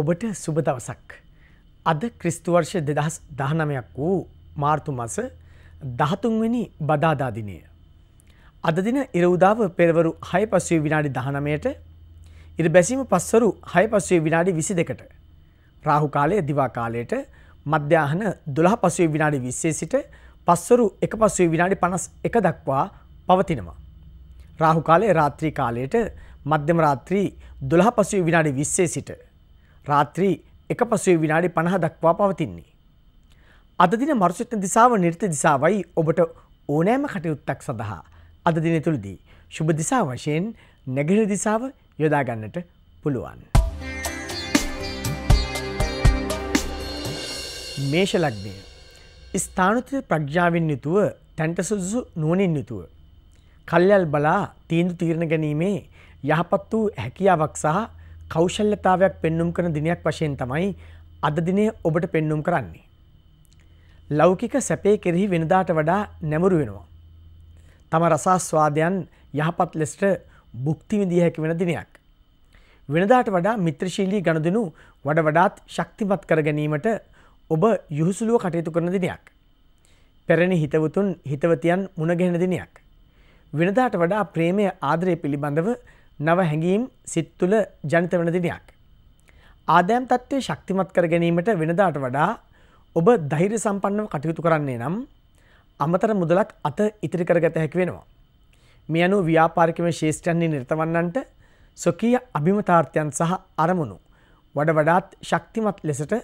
ඔබට සුබ දවසක්. අද ක්‍රිස්තුවර්ෂ දෙදහස් දහනමයක් වූ මාර්තු මස දහතුන්වෙනි බදාදාදිනය. අද දින ඉරවදාව පෙරවරු හය පස්වේ විනාඩි දහනමයට ඉර බැසීම පස්වරු හය පස්වේ විනාඩි විසි දෙකට. රාහු කාලය දිවාකාලයට මධ්‍යාහන දොළහ පසුවේ විනාඩි විස්සේ සිට පස්වරු එක පස්වේ විනාඩි පනස් එක දක්වා පවතිනවා. රාහු කාලේ රාත්‍රී කාලයට මධ්‍යම රාත්‍රී දොළහ පසුවේ විනාඩි විස්සේ සිට රාත්‍රී එක පසුවේ විනාඩි පණහ දක්වා පවතින්නේ. අදදින මරුසිට්න දිසාව නිර්ත දිසාවයි ඔබට ඕනෑම කටයුත්තක් සඳහා අද දින තුළදී ශුභ දිසා වශයෙන් නැගිර දිසාව යොදාගන්නට පුළුවන්. මේෂලක්්නය ස්ථානත ප්‍රඥාවෙන් යුතුව තැන්ට සුදුසු නුවනින් යුතුව. කල්යල් බලා තීන්දු තීරණ ගැනීමේ යහපත් වූ හැකියාවක් සහ කෞශල්‍යතාවයක් පෙන්නුම් කරන දිනයක් වශයෙන් තමයි අද දිනේ ඔබට පෙන්නුම් කරන්නේ. ලෞකික සැපේ කෙරෙහි වෙනදාට වඩා නැමුරු වෙනවා. තම රසාස්වාදයන් යහපත් ලෙසට භුක්ති විඳිය හැකි වෙන දිනයක්. වෙනදාට වඩා මිත්‍රශීලී ගනුදෙනු වඩ වඩාත් ශක්තිමත් කර ගැනීමට ඔබ යහුසුලුව කටයුතු කරන දිනයක්. පෙරණි හිතවතුන් හිතවතියන් මුණගැහෙන දිනයක්. වෙනදාට වඩා ප්‍රේමය ආදරය පිළිබඳව නව හැඟීම් සිත් තුළ ජනිත වන දිනයක්. ආදෑම් තත්ත්වය ශක්තිමත් කර ගැනීමට වෙනදාට වඩා ඔබ ධෛර්ය සම්පන්නව කටයුතු කරන්නේ නම් අමතර මුදලක් අත ඉතිරි කරගත හැකි වෙනවා. මේ අනුව ව්‍යාපාරිකම ශේෂ්ඨයන්නේ නිර්තවන්නන්ට ස්වකීය අභිමතාර්ථයන් සහ අරමුණු වඩ වඩාත් ශක්තිමත් ලෙසට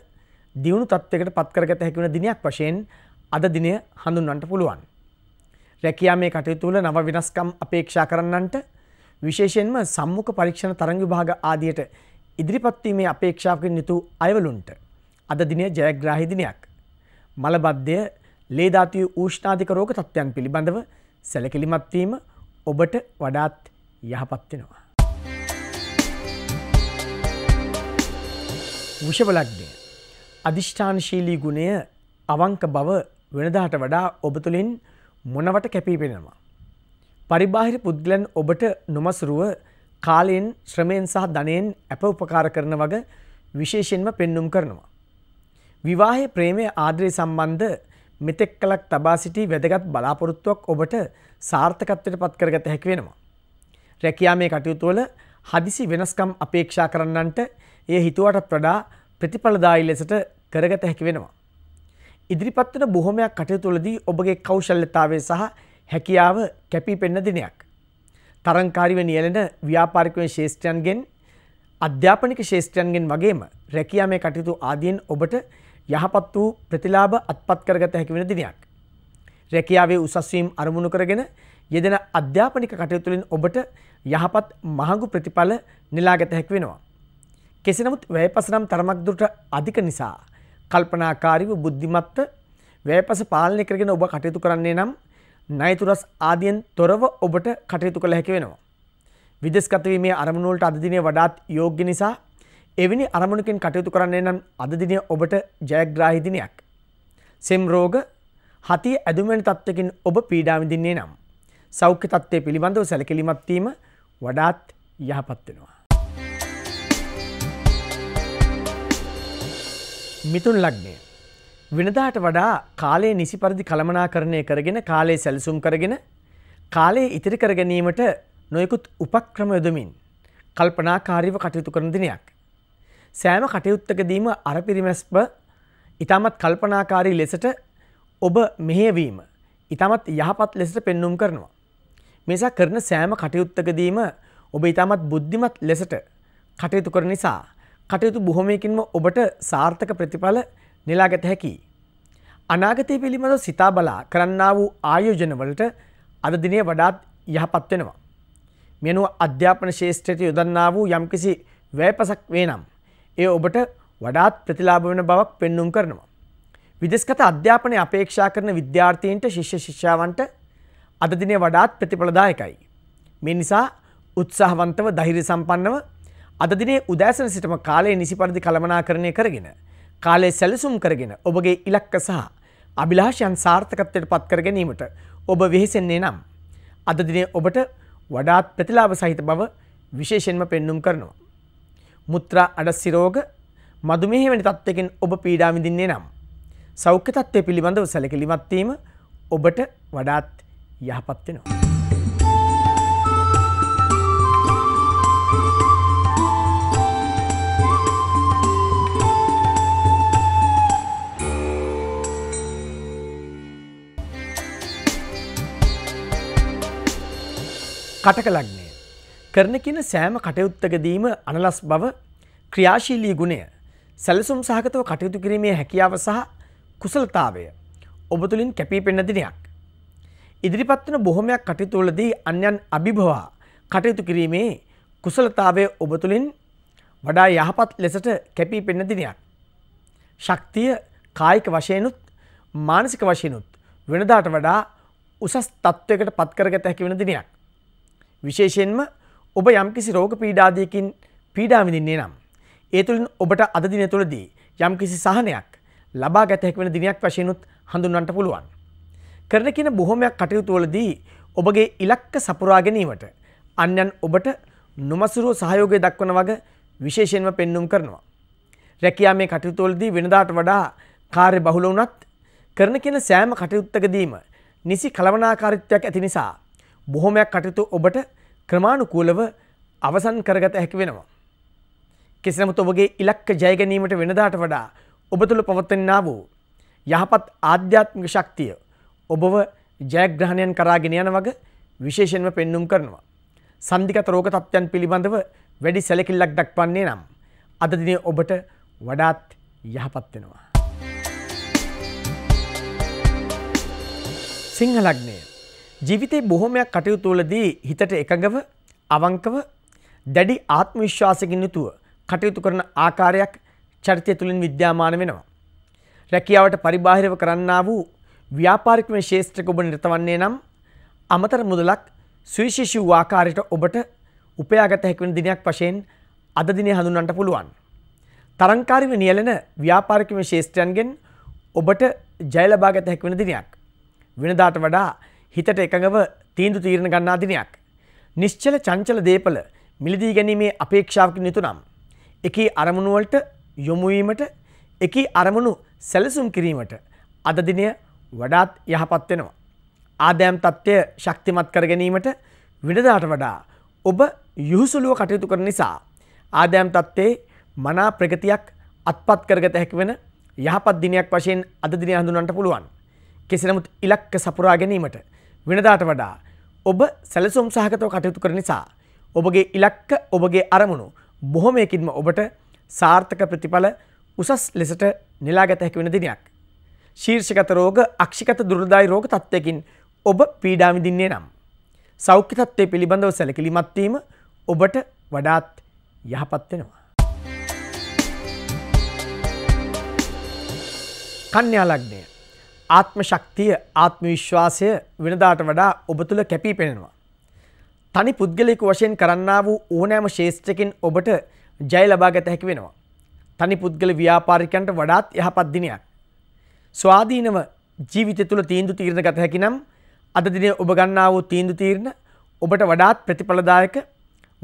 දියුණු තත්ත්වයකට පත්කරගත හැකි වන දිනයක් වශයෙන් අද දිනය හඳුන්වන්නට පුළුවන්. රැකියා මේ කටයුතු වල නව වෙනස්කම් අපේක්ෂා කරන්නන්ට විශේෂයෙන්ම සම්මුඛ පරීක්ෂණ තරංග විභාග ආදියට ඉදිරිපත් වීමේ අපේක්ෂාවකින් යුතු අයවලුන්ට අද දිනය ජයග්‍රාහී දිනයක්. මලබද්ධය ලේ ධාතුවේ ඌෂ්ණාධික රෝග තත්ත්වයන් පිළිබඳව සැලකිලිමත් වීම ඔබට වඩාත් යහපත් වෙනවා. වෘෂභ ලග්නය අදිෂ්ඨානශීලී ගුණය අවංක බව වෙනදාට වඩා ඔබ තුළින් මොනවට කැපී පෙනෙනවා. පරිබාහිර පුද්ගලයන් ඔබට නොමසරුව කාලයෙන් ශ්‍රමයෙන් සහ ධනයෙන් ඇප උපකාර කරන වග විශේෂයෙන්ම පෙන්නුම් කරනවා. විවාහයේ ප්‍රේමය ආදරය සම්බන්ධ මෙතෙක් කලක් තබා සිටි වැදගත් බලාපොරොත්තුවක් ඔබට සාර්ථකත්වයට පත් කරගත හැකි වෙනවා. රැකියාමේ කටයුතු වල හදිසි වෙනස්කම් අපේක්ෂා කරන්නන්ට එය හිතුවට වඩා ප්‍රතිඵලදායී ලෙසට කරගත හැකි වෙනවා. ඉදිරිපත් වන බොහොමයක් කටයුතු වලදී ඔබගේ කෞශල්‍යතාවය සහ හැකියාව කැපී පෙන්න දිනයක්. තරංකාරීව නියලෙන ව්‍යාපාරිකවෙන් ශේෂත්‍රයන්ගෙන් අධ්‍යාපනික ශේෂත්‍රයන්ගෙන් වගේම රැකියාමේ කටයුතු ආදියෙන් ඔබට යහපත් වූ ප්‍රතිලාභ අත්පත් කරගත හැකි වෙන දිනයක්. රැකියාවේ උසස්වීම් අරමුණු කරගෙන යෙදෙන අධ්‍යාපනික කටයුතු වලින් ඔබට යහපත් මහඟු ප්‍රතිඵල නෙලාගත හැකි වෙනවා. කෙසේ නමුත් වැයපස නම් තරමක් දුරට අධික නිසා කල්පනාකාරීව බුද්ධිමත්ව වැයපස පාලනය කරගෙන ඔබ කටයුතු කරන්නේ නම් නයතුරස් ආදියෙන් තොරව ඔබට කටයුතු කළ හැකි වෙනවා. විදෙස්ගතවීමේ අරමුණුවලට අදදිනය වඩාත් යෝග්‍ය නිසා එවැනි අරමුණකින් කටයුතු කරන්නේ නම් අදදිනය ඔබට ජයග්‍රාහිදිනයක්. සෙම් රෝග හතිය ඇදුමෙන් තත්ත්වකින් ඔබ පීඩාවිඳින්නේ නම්. සෞඛ්‍ය තත්ත්වය පිළිබඳව සැලකිලිමත්වීම වඩාත් යහපත්වෙනවා. මිතුන් ලක්නේ. වෙනදාට වඩා කාලයේ නිසි පරිදි කළමනාකරණය කරගෙන කාලයේ සැලසුම් කරගෙන කාලයේ ඉතිරි කර ගැනීමට නොයෙකුත් උපක්‍රම යොදමින් කල්පනාකාරීව කටයුතු කරන දිනයක්. සෑම කටයුත්තකදීම අර පිරිමැස්ප ඉතාමත් කල්පනාකාරී ලෙසට ඔබ මෙහෙවීම ඉතාමත් යහපත් ලෙසට පෙන්නුම් කරනවා. මේසා කරන සෑම කටයුත්තකදීම ඔබ ඉතාමත් බුද්ධිමත් ලෙසට කටයුතු කර නිසා කටයුතු බොහොමයකින්ම ඔබට සාර්ථක ප්‍රතිඵල නෙලාගත හැකියි. අනාගතය පිළිබඳ සිතා බලා කරන්නා වූ ආයෝජනවලට අද දිනේ වඩාත් යහපත් වෙනවා. මෙනුව අධ්‍යාපන ශේෂත්‍රයට යොදන්නා වූ යම්කිසි වැයපසක් වේ නම් ඒ ඔබට වඩාත් ප්‍රතිලාභ වෙන බවක් පෙන්눔 කරනවා. විදෙස්ගත අධ්‍යාපනය අපේක්ෂා කරන විද්‍යාර්ථීන්ට ශිෂ්‍ය ශිෂ්‍යාවන්ට අද දිනේ වඩාත් ප්‍රතිඵලදායකයි. මේ නිසා උත්සාහවන්තව ධෛර්ය සම්පන්නව අද දිනේ උදෑසන සිටම කාලයේ නිසි පරිදි කළමනාකරණය කරගෙන කාලයේ සැලසුම් කරගෙන ඔබගේ ඉලක්ක සහ අභිලාෂයන් සාර්ථකත්වයට පත් කර ගැනීමට ඔබ වෙහෙසෙන්නේ නම් අද දිනේ ඔබට වඩාත් ප්‍රතිලාභ සහිත බව විශේෂයෙන්ම පෙන්눔 කරනවා. මුත්‍රා අඩස්සි රෝග මදුමේහ වැනි තත්ත්වයකින් ඔබ පීඩා විඳින්නේ නම් සෞඛ්‍ය තත්ත්වය පිළිබඳව සැලකිලිමත් වීම ඔබට වඩාත් යහපත් වෙනවා. කටක ලග්නය. කරන කියන සෑම කටයුත්තකදීම අනලස් බව ක්‍රියාශීලී ගුණය සැලසුම් සහගතව කටයුතු කිරීමේ හැකියාව සහ කුසලතාවය ඔබ තුළින් කැපී පෙන්න දිනයක්. ඉදිරිපත්වන බොහොමයක් කටයුතුවලදී අන්‍යන් අභිභවා කටයුතු කිරීමේ කුසලතාවය ඔබ තුළින් වඩා යහපත් ලෙසට කැපී පෙන්න දිනයක්. ශක්තිය කායික වශයනුත් මානසික වශයනුත් වෙනදාට වඩා උසස් තත්ත්වයකට පත්කරගත හැකි වෙන දිනයක්. විශේෂයෙන්ම ඔබ යම්කිසි රෝග පීඩාදියකින් පීඩා විඳින්නේ නම් ඒ තුළින් ඔබට අද දින තුළදී යම්කිසි සහනයක් ලබා ගත හැකි වෙන දිනයක් වශයෙන්ුත් හඳුන්වන්නට පුළුවන්. කරන කියන බොහොමයක් කටයුතු වලදී ඔබගේ ඉලක්ක සපුරා ගැනීමට අන්‍යන් ඔබට නොමසුරුව සහයෝගය දක්වන වග විශේෂයෙන්ම පෙන්눔 කරනවා. රැකියා මේ කටයුතු වලදී වෙනදාට වඩා කාර්ය බහුල වුණත් කරන කියන සෑම කටයුත්තකදීම නිසි කලවනාකාරීත්වයක් ඇති නිසා බොහොමයක් කටයුතු ඔබට ක්‍රමාණුකූලව අවසන් කරගත හැකි වෙනවා. කෙසේ නමුත් ඔබගේ ඉලක්ක ජය ගැනීමට වෙනදාට වඩා ඔබ තුළ පවත්වන්නා වූ යහපත් ආධ්‍යාත්මික ශක්තිය ඔබව ජයග්‍රහණයන් කරාගෙන යන වග විශේෂයෙන්ම පෙන්눔 කරනවා. සන්ධිගත රෝග තත්ත්වයන් පිළිබඳව වැඩි සැලකිල්ලක් දක්වන්නේ නම් අද දිනේ ඔබට වඩාත් යහපත් වෙනවා. සිංහලග්නය ජීවිතේ බොහොමයක් කටයුතුවලදී හිතට එකඟව අවංකව දැඩි ආත්ම විශ්වාසකින් යුතුව කටයුතු කරන ආකාරයක් චරිතය තුළින් විද්‍යාමාන වෙනවා. රැකියාවට පරිබාහිරව කරන්නා වූ ව්‍යාපාරික මේ ශේෂ්ත්‍රක ඔබ නිරතවන්නේ නම් අමතර මුදලක් සුවිශේෂී වූ ආකාරයට ඔබට උපයාගත හැකි වෙන දිනයක් වශයෙන් අද දිනේ හඳුන්වන්නට පුළුවන්. තරංකාරීව නියැලෙන ව්‍යාපාරික මේ ශේෂ්ත්‍රයන්ගෙන් ඔබට ජය ලබා ගත හැකි වෙන දිනයක්. වෙනදාට වඩා හිතට එකඟව තීන්දු තීරණ ගන්නා දිනයක්. නිශ්චල චංචල දේපල මිලදී ගැනීමේ අපේක්ෂාවකින් යුතු නම්. එකී අරමුණුවලට යොමුවීමට එකී අරමුණු සැලසුම් කිරීමට අද දිනය වඩාත් යහපත් වෙනවා. ආදෑම් තත්ත්වය ශක්තිමත් කර ගැනීමට විඩදාට වඩා ඔබ යුහුසුලුව කටයුතු කරන නිසා ආදෑම් තත්ත්වේ මනා ප්‍රගතියක් අත්පත් කරගත හැකි වෙන යහපත් දිනයක් වශයෙන් අද දිනය හඳුනන්ට පුළුවන්. කෙසේ නමුත් ඉලක්ක සපුරා ගැනීමට වෙනදාට වඩා ඔබ සැලසුම් සහගතව කටයුතු කර නිසා ඔබගේ ඉලක්ක ඔබගේ අරමුණු බොහොමයකින්ම ඔබට සාර්ථක ප්‍රතිඵල උසස් ලෙසට නෙලාගත හැකි වෙන දිනයක්. ශීර්ෂගත රෝග අක්ෂිකත දුරදායි රෝග තත්ත්වයකින් ඔබ පීඩාමිදින්නේ නම්. සෞඛ්‍ය තත්ත්වය පිළිබඳව සැලකිලිමත්වීම ඔබට වඩාත් යහපත් වෙනවා. කන්‍යාලග්නය ආත්ම ශක්තිය ආත්ම විශ්වාසය වෙනදාට වඩා ඔබ තුළ කැපී පෙනෙනවා. තනි පුද්ගලයෙකු වශයෙන් කරන්නා වූ ඕනෑම ශේෂ්ත්‍රකින් ඔබට ජය ලබා ගත හැකි වෙනවා. තනි පුද්ගල ව්‍යාපාරිකයන්ට වඩාත් යහපත් දිනයක්. ස්වාධීනව ජීවිතය තුළ තීන්දු තීරණ ගත හැකි නම් අද දිනේ ඔබ ගන්නා වූ තීන්දු තීරණ ඔබට වඩාත් ප්‍රතිඵලදායක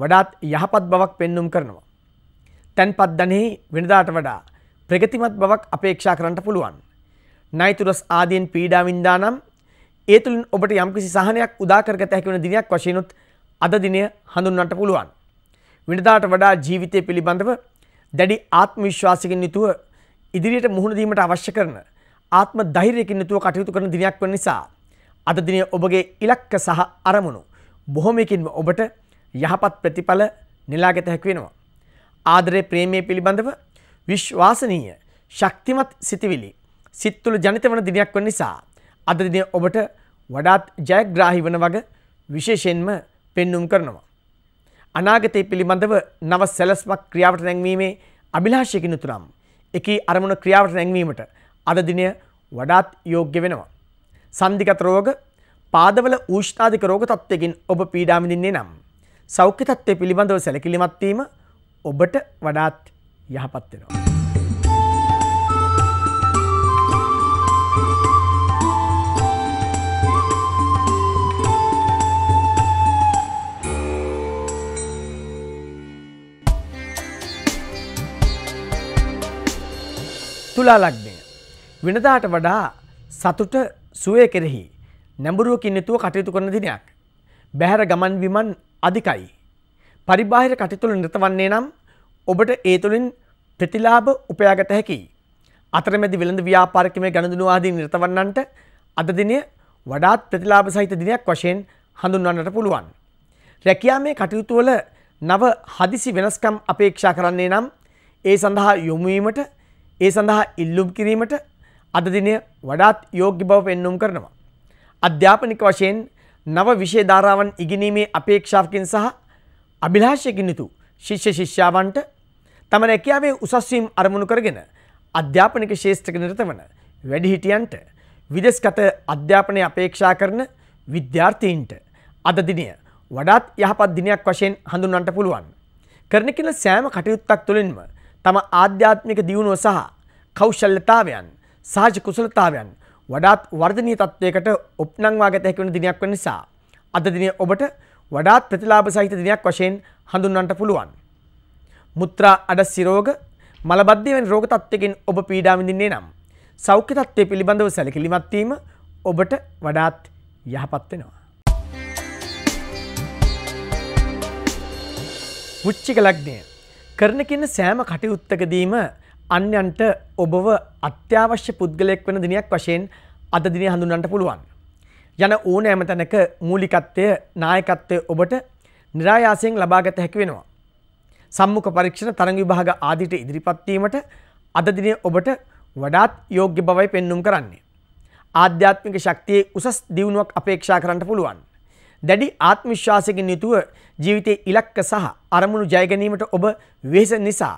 වඩාත් යහපත් බවක් පෙන්눔 කරනවා. තැන්පත් ධනෙහි වෙනදාට වඩා ප්‍රගතිමත් බවක් අපේක්ෂා කරන්නට පුළුවන්. නයිතුරස් ආදීන් පීඩාවින්දා නම් ඒ තුළින් ඔබට යම්කිසි සහනයක් උදාකරගත හැකි වන දිනයක් වශයෙන්ුත් අද දිනය හඳුන්වන්නට පුළුවන්. වෙනදාට වඩා ජීවිතය පිළිබඳව දැඩි ආත්ම විශ්වාසකින් යුතුව ඉදිරියට මුහුණ දීමට අවශ්‍ය කරන ආත්ම ධෛර්යයකින් යුතුව කටයුතු කරන දිනයක් වන නිසා අද දිනය ඔබගේ ඉලක්ක සහ අරමුණු බොහොමයකින්ම ඔබට යහපත් ප්‍රතිඵල නෙලාගත හැකි වෙනවා. ආදරේ ප්‍රේමය පිළිබඳව විශ්වාසනීය ශක්තිමත් සිතිවිලි සිත් තුළ ජනිත වන දිනයක් වන නිසා අද දිනය ඔබට වඩාත් ජයග්‍රාහි වන වග විශේෂයෙන්ම පෙන්නුම් කරනවා. අනාගතය පිළිබඳව නව සැලස්මක් ක්‍රියාවට නැංවීමේ අභිලාශයකි නුතුරම් එක අරමුණ ක්‍රියාවට නැංවීමට අද දිනය වඩාත් යෝග්‍ය වෙනවා. සන්ධිකත රෝග පාදවල ූෂ්ඨාධික රෝග තත්වයකින් ඔබ පීඩාමිදින්නේ නම් සෞඛ්‍ය තත්ත්වය පිළිබඳව සැලකිලිමත්වීම ඔබට වඩාත් යහපත්වෙනවා. තුලා ලග්නය. වෙනදාට වඩා සතුට සුවය කෙරෙහි නැඹුරුවකින් නැතුව කටයුතු කරන දිනයක්. බැහැර ගමන් විමන් අධිකයි. පරිබාහිර කටයුතු වල නිරත වන්නේ නම් ඔබට ඒ තුළින් ප්‍රතිලාභ උපයාගත හැකියි. අතරමැදි වෙළඳ ව්‍යාපාරිකමේ ගනුදෙනු ආදී නිරත වන්නන්ට අද දිනය වඩාත් ප්‍රතිලාභ සහිත දිනයක් වශයෙන් හඳුන්වන්නට පුළුවන්. රැකියාමේ කටයුතු වල නව හදිසි වෙනස්කම් අපේක්ෂා කරන්නේ නම් ඒ සඳහා යොමු වීමට ඒ සඳහා ඉල්ලුම් කිරීමට අද දිනය වඩාත් යෝග්‍ය බව පෙන්නුම් කරනවා. අධ්‍යාපනික වශයෙන් නව විෂය ධාරාවන් ඉගෙනීමේ අපේක්ෂාවකින් සහ අභිලාෂයකින් යුතු ශිෂ්‍ය ශිෂ්‍යාවන්ට තම රැකියාවේ උසස් වීම අරමුණු කරගෙන අධ්‍යාපනික ශේෂ්ත්‍රක නිරත වන වැඩිහිටියන්ට විදෙස්ගත අධ්‍යාපනය අපේක්ෂා කරන විද්‍යාර්ථීන්ට අද දිනය වඩාත් යහපත් දිනයක් වශයෙන් හඳුන්වන්නට පුළුවන්. කරන කියලා සෑම කටයුත්තක් තුළින්ම තම ආධ්‍යාත්මික දියුණුව සහ කෞශල්‍යතාවයන් සහජ කුසලතාවයන් වඩාත් වර්ධනීය තත්වයකට උපනංවා ගත හැකි වෙන දිනයක් වෙන නිසා අද දිනේ ඔබට වඩාත් ප්‍රතිලාභ සහිත දිනයක් වශයෙන් හඳුන්වන්නට පුළුවන්. මුත්‍රා අඩස්සි රෝග, මලබද්ධිය වැනි රෝග තත්ත්වකින් ඔබ පීඩා විඳින්නේ නම් සෞඛ්‍ය තත්ත්වය පිළිබඳව සැලකිලිමත් වීම ඔබට වඩාත් යහපත් වෙනවා. වෘච්චික ලග්නය කරන කියන සෑම කටයුත්තකදීම අන්‍යන්ට ඔබව අත්‍යවශ්‍ය පුද්ගලයෙක් වෙන දිනයක් වශයෙන් අද දිනේ හඳුන්වන්නට පුළුවන්. යන ඕනෑම තැනක මූලිකත්වය නායකත්වය ඔබට નિરાයාසයෙන් ලබාගත හැකි වෙනවා. සම්මුඛ පරීක්ෂණ තරඟ විභාග ආදිට ඉදිරිපත් වීමට අද දිනේ ඔබට වඩාත් යෝග්‍ය බවයි පෙන්눔 කරන්නේ. ආධ්‍යාත්මික ශක්තියේ උසස් දියුණුවක් අපේක්ෂා කරන්න පුළුවන්. දැඩි ආත්මිශ්වාසයකින් යුතුව ජීවිතයේ ඉලක්ක සහ අරමුණු ජයගැනීමට ඔබ වෙහෙස නිසා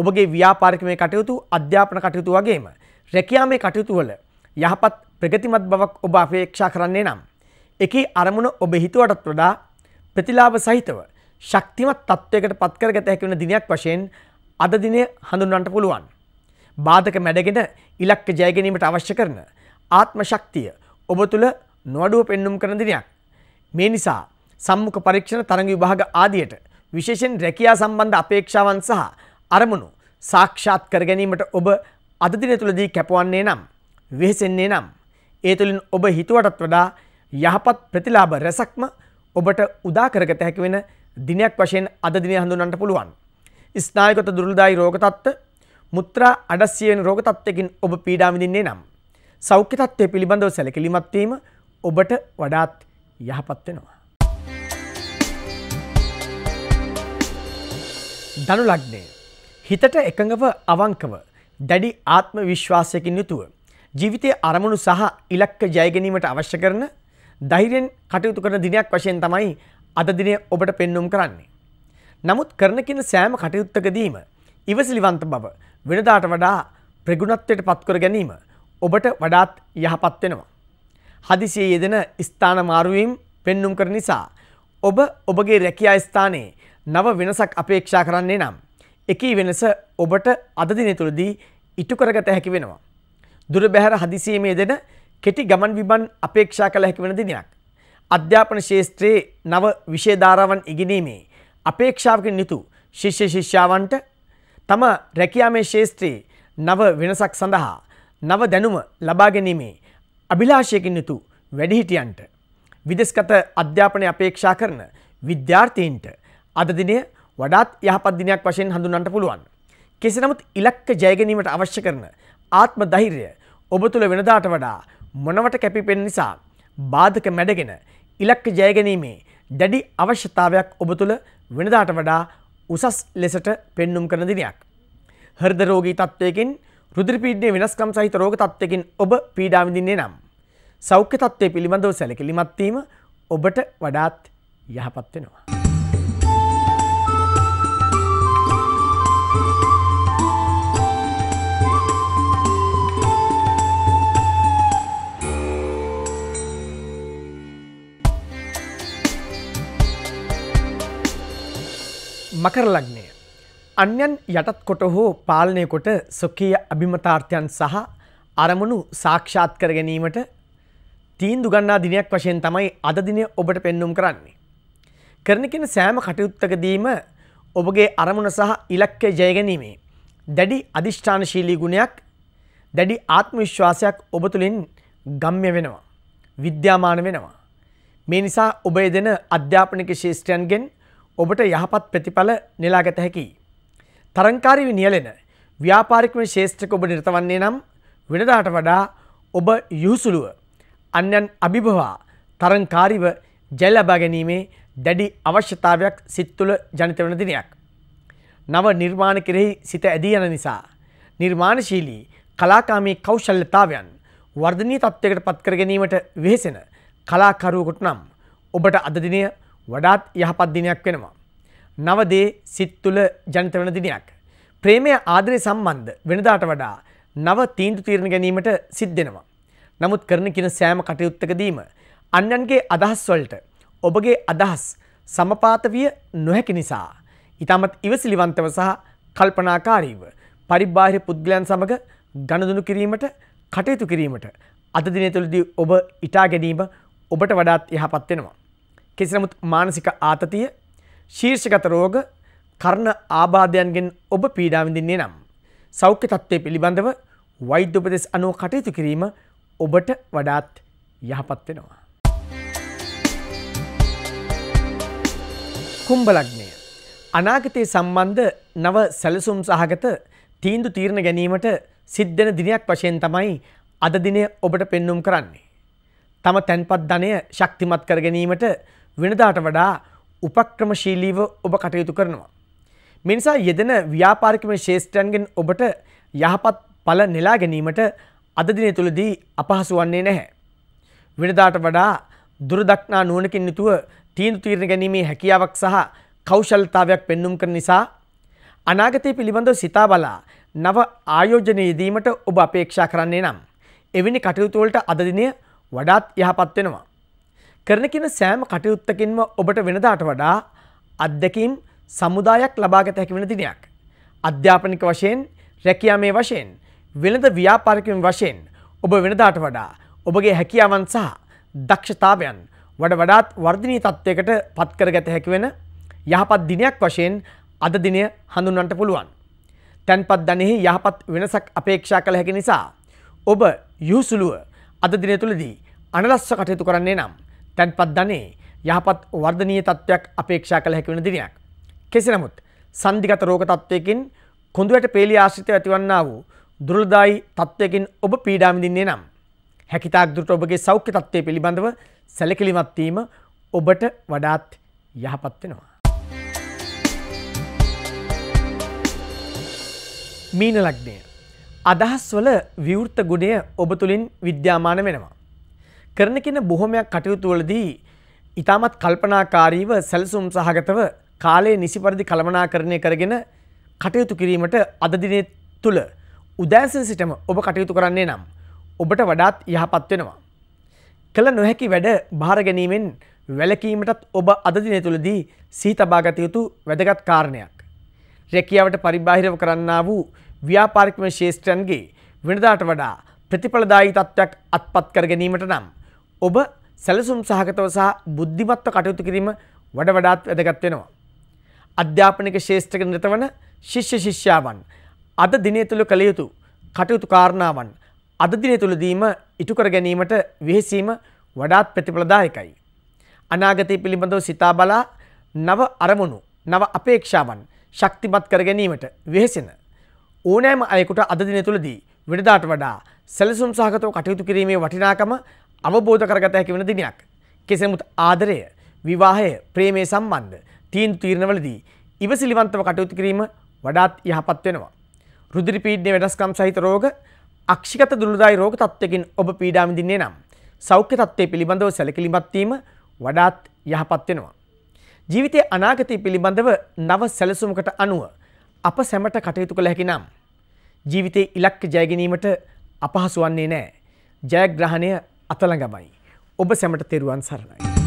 ඔබගේ ව්‍යාපාරිකමය කටයුතු අධ්‍යාපන කටයුතු වගේම රැකියාමේ කටයුතු වල යහපත් ප්‍රගතිමත් බවක් ඔබ අපේක්ෂා කරන්නේ නම් එකී අරමුණ ඔබ හිතුවටත් වඩා ප්‍රතිලාභ සහිතව ශක්තිමත් තත්ත්වයකට පත්කරගත හැකි වන දිනයක් වශයෙන් අද දිනය හඳුන්වන්නට පුළුවන්. බාධක මැඩගෙන ඉලක්ක ජයගැනීමට අවශ්‍ය කරන ආත්ම ශක්තිය ඔබ තුළ නොඩුව පෙන්නුම් කරන දිනයක්. මේ නිසා සම්මුඛ පරීක්ෂණ තරඟ විභාග ආදියට විශේෂයෙන් රැකියා සම්බන්ධ අපේක්ෂාවන් සහ අරමුණු සාක්ෂාත් කර ගැනීමට ඔබ අද දින තුලදී කැපවන්නේ නම් වෙහෙසෙන්නේ නම් ඒ තුලින් ඔබ හිතුවටත් වඩා යහපත් ප්‍රතිලාභ රැසක්ම ඔබට උදා කරගත හැකි වෙන දිනයක් වශයෙන් අද දිනය හඳුන්වන්නට පුළුවන්. ස්නායුගත දුර්ලභයි රෝග තත්ත්ව, මුත්‍රා අඩස්සිය වෙන රෝග තත්ත්වකින් ඔබ පීඩා විඳින්නේ නම් සෞඛ්‍ය තත්ත්වය පිළිබඳව සැලකිලිමත් වීම ඔබට වඩාත් යහපත් වෙනවා. ධනු ලග්නය හිතට එකඟව අවංකව දැඩි ආත්ම විශ්වාසයකින් යුතුව ජීවිතයේ අරමුණු සහ ඉලක්ක ජය ගැනීමට අවශ්‍ය කරන ධෛර්යෙන් කටයුතු කරන දිනයක් වශයෙන් තමයි අද දිනය ඔබට පෙන්වුම් කරන්නේ. නමුත් කරන කින සෑම කටයුත්තකදීම ඉවසිලිවන්ත බව වෙනදාට වඩා ප්‍රගුණත්වයට පත්කර ගැනීම ඔබට වඩාත් යහපත් වෙනවා. හදිසියේ යෙදෙන ස්ථාන මාරුවීම් පෙන්눔 කර නිසා ඔබ ඔබගේ රැකියා ස්ථානයේ නව වෙනසක් අපේක්ෂා කරන්නේ නම් එකී වෙනස ඔබට අද දින තුලදී ඉටු කරගත හැකි වෙනවා. දුර බැහැර හදිසියේමේ දෙන කෙටි ගමන් විමන් අපේක්ෂා කළ හැකි වෙන දිනයක්. අධ්‍යාපන ශාස්ත්‍රයේ නව විෂය ධාරාවන් ඉගෙනීමේ අපේක්ෂාවකින් යුතු ශිෂ්‍ය ශිෂ්‍යාවන්ට තම රැකියාමේ ශාස්ත්‍රයේ නව වෙනසක් සඳහා නව දැනුම ලබා ගැනීමේ අභිලාෂයකින් යුතු වැඩිහිටියන්ට විදෙස්ගත අධ්‍යාපනය අපේක්ෂා කරන විද්‍යාර්ථීන්ට අද දිනය වඩාත් යහපත් දිනයක් වශයෙන් හඳුන්වන්නට පුළුවන්. කෙසේ නමුත් ඉලක්ක ජය ගැනීමට අවශ්‍ය කරන ආත්ම ධෛර්යය ඔබ තුළ වෙනදාට වඩා මොනවට කැපිපෙන නිසා බාධක මැඩගෙන ඉලක්ක ජය ගැනීමේ දැඩි අවශ්‍යතාවයක් ඔබ තුළ වෙනදාට වඩා උසස් ලෙසට පෙන්눔 කරන දිනයක්. හෘද රෝගී තත්ත්වයකින් රුදිරපීඩනයේ වෙනස්කම් සහිත රෝග තත්ත්වයකින් ඔබ පීඩා විඳින්නේ නම් සෞඛ්‍ය තත්ත්වය පිළිබඳව සැලකිලිමත් වීම ඔබට වඩාත් යහපත් වෙනවා. මකර ලග්නය අන්‍යන් යටත් කොට හෝ පාලනය කොට සොකීය අභිමතාර්ථයන් සහ අරමුණු සාක්ෂාත් කර ගැනීමට තීන්දු ගන්නා දිනයක් වශයෙන් තමයි අද දිනය ඔබට පෙන්නුම් කරන්නේ. කරන කෙන සෑම කටයුත්තකදීම ඔබගේ අරමුණ සහ ඉලක්කය ජයගැනීමේ දැඩි අධිෂ්ඨානශීලී ගුණයක් දැඩි ආත්ම විශ්වාසයක් ඔබ තුළින් ගම්ය වෙනවා. විද්‍යාමාන වෙනවා. මේ නිසා ඔබේ දෙන අධ්‍යාපනික ශේෂ්ත්‍රයන්ගෙන් ඔබට යහපත් ප්‍රතිඵල නෙලාගත හැකියි. තරංකාරී නියලෙන ව්‍යාපාරිකම ශේෂ්ත්‍රක ඔබ නිර්තවන්නේ නම් වෙනදාට වඩා ඔබ යුහුසුළුව අන්‍යන් අභිභවා තරංකාරීව ජය ලබා ගැනීමේ දැඩි අවශ්‍යතාවයක් සිත් තුළ ජනිත වන දිනයක්. නව නිර්මාණ කෙරෙහි සිත ඇදී යන නිසා නිර්මාණශීලී කලාකාමී කෞශල්‍යතාවයන් වර්ධනීය තත්ත්වයකට පත්කර ගැනීමට වෙහෙසෙන කලාකරුවෙකුට නම් ඔබට අද දිනය වඩාත් යහපත් දිනයක් වෙනවා. නවදේ සිත් තුළ ජනිත වන දිනයක්. ප්‍රේමය ආදරය සම්බන්ධ වෙනදාට වඩා නව තීන්දු තීරණ ගැනීමට සිද්ධ වෙනවා. නමුත් කරන කින සෑම කටයුත්තකදීම අන්‍යන්ගේ අදහස් වලට ඔබගේ අදහස් සමපාත විය නොහැකි නිසා ඊටමත් ඉවසිලිවන්තව සහ කල්පනාකාරීව පරිබාහිර පුද්ගලයන් සමග ගනුදෙනු කිරීමට කටයුතු කිරීමට අද දිනය තුළදී ඔබ ඉටා ගැනීම ඔබට වඩාත් යහපත් වෙනවා. කෙසේ නමුත් මානසික ආතතිය ශීර්ෂගත රෝග කර්ණ ආබාධයන්ගෙන් ඔබ පීඩා විඳින්නේ නම් සෞඛ්‍ය තත්ත්වය පිළිබඳව වෛද්‍ය උපදෙස් අනුව කටයුතු කිරීම ඔබට වඩාත් යහපත් වෙනවා. කුම්බලග්නය අනාගතයේ සම්බන්ධ නව සැලසුම් සහගත තීන්දු තීරණ ගැනීමට සිද්ධන දිනයක් වශයෙන් තමයි අද දිනය ඔබට පෙන්නුම් කරන්නේ. තම තැන්පත් ධනය ශක්තිමත් කර ගැනීමට වෙනදාට වඩා උපක්‍රමශීලීව ඔබ කටයුතු කරනවා. මිනිසා යෙදෙන ව්‍යාපාරිකම ශේෂ්ඨයන්ගෙන් ඔබට යහපත් පල නෙලා ගැනීමට අදදින තුළදී අපහසු වන්නේ නැහැ. වෙනදාට වඩා දුරදක්නා නුවනකින් යුතුව තීන්දු තීරණ ගැනීමේ හැකියාවක් සහ කෞශල්තාවයක් පෙන්නුම් කර නිසා අනාගතය පිළිබඳව සිතා බලා නව ආයෝජනයේදීමට ඔබ අපේක්ෂා කරන්නේ නම් එවැනි කටයුතුවලට අදදිනය වඩාත් යහපත් වෙනවා. කරන කියන සෑම කටයුත්තකින්ම ඔබට වෙනදාට වඩා අත්දැකීම් සමුදායක් ලබාගත හැකි වෙන දිනයක්. අධ්‍යාපනික වශයෙන් රැකියාමේ වශයෙන් වෙළඳ ව්‍යාපාරිකයන් වශයෙන් ඔබ වෙනදාට වඩා ඔබගේ හැකියාවන් සහ දක්ෂතාවයන් වඩ වඩාත් වර්ධනී තත්ත්වයකට පත්කරගත හැකි වෙන යහපත් දිනයක් වශයෙන් අද දිනය හඳුන්වන්නට පුළුවන්. තැන්පත් ධනෙහි යහපත් වෙනසක් අපේක්ෂා කළ හැකි නිසා ඔබ යහුසුලුව අද දිනය තුලදී අනලස්ස කටයුතු කරන්නේ නම් තැන්පත් ධනේ යහපත් වර්ධනීය තත්ත්වයක් අපේක්ෂා කළ හැකි වෙන දිනයක්. කෙසේ නමුත් සංධිගත රෝග තත්ත්වයකින් කොඳුයට පේලිය ආශ්‍රිතව ඇතිවන්නා වූ දුර්ලභයි තත්ත්වයකින් ඔබ පීඩා විඳින්නේ නම් හැකිතාක් දුරට ඔබගේ සෞඛ්‍ය තත්ත්වය පිළිබඳව සැලකිලිමත් වීම ඔබට වඩාත් යහපත් වෙනවා. මීන ලග්නය අදහස් වල විවෘත ගුණය ඔබ තුළින් විද්‍යාමාන වෙනවා. කරන කියන බොහොමයක් කටයුතුවලදී ඉතාමත් කල්පනාකාරීව සැලසුම් සහගතව කාලයේ නිසි පරිදි කළමනාකරණය කරගෙන කටයුතු කිරීමට අද දිනේ තුල උදෑසන සිටම ඔබ කටයුතු කරන්නේ නම් ඔබට වඩාත් යහපත් වෙනවා. කළ නොහැකි වැඩ භාර ගැනීමෙන් වැළකීමටත් ඔබ අද දිනය තුලදී සිහි තබා ගත යුතු වැදගත් කාරණයක්. රැකියාවට පරිබාහිරව කරන්නා වූ ව්‍යාපාරිකම ශේෂ්ත්‍රයන්ගේ වෙනදාට වඩා ප්‍රතිඵලදායී තත්ත්වයක් අත්පත් කර ගැනීමට නම් ඔබ සැලසුම් සහගතව සහ බුද්ධිමත්ව කටයුතු කිරීම වඩ වඩාත් වැදගත් වෙනවා. අධ්‍යාපනික ශේෂ්ඨක නිරතවන ශිෂ්‍ය ශිෂ්‍යාවන් අද දිනය තුළ කළ යුතු කටයුතු කාරණාවන් අද දිනය තුළදීම ඉටු කර ගැනීමට වෙහෙසීම වඩාත් ප්‍රතිඵලදායකයි. අනාගතය පිළිබඳව සිතා බලා නව අරමුණු නව අපේක්ෂාවන් ශක්තිමත් කර ගැනීමට වෙහෙසෙන ඕනෑම අයෙකුට අද දින තුළදී වෙනදාට වඩා සැලසුම් සහගතව කටයුතු කිරීමේ වටිනාකම අවබෝධ කරගත හැකි වෙන දිනයක්. කෙසේමුත් ආදරය, විවාහය, ප්‍රේමයේ සම්බන්ධ තීන්දු තීරණවලදී ඉවසිලිවන්තව කටයුතු කිරීම වඩාත් යහපත් වෙනවා. රුධිර පීඩනයේ වෙනස්කම් සහිත රෝග, අක්ෂිගත දුර්ලභයි රෝග තත්ත්වකින් ඔබ පීඩා විඳින්නේ නම් සෞඛ්‍ය තත්ත්වය පිළිබඳව සැලකිලිමත් වීම වඩාත් යහපත් වෙනවා. ජීවිතයේ අනාගතය පිළිබඳව නව සැලසුමකට අනුව අප සැමට කටයුතු කළ හැකි නම් ජීවිතයේ ඉලක්ක ජයගැනීමට අපහසු වන්නේ නැහැ. ජයග්‍රහණය අතළඟමයි. ඔබ සැමට තෙරුවන් සරණයි.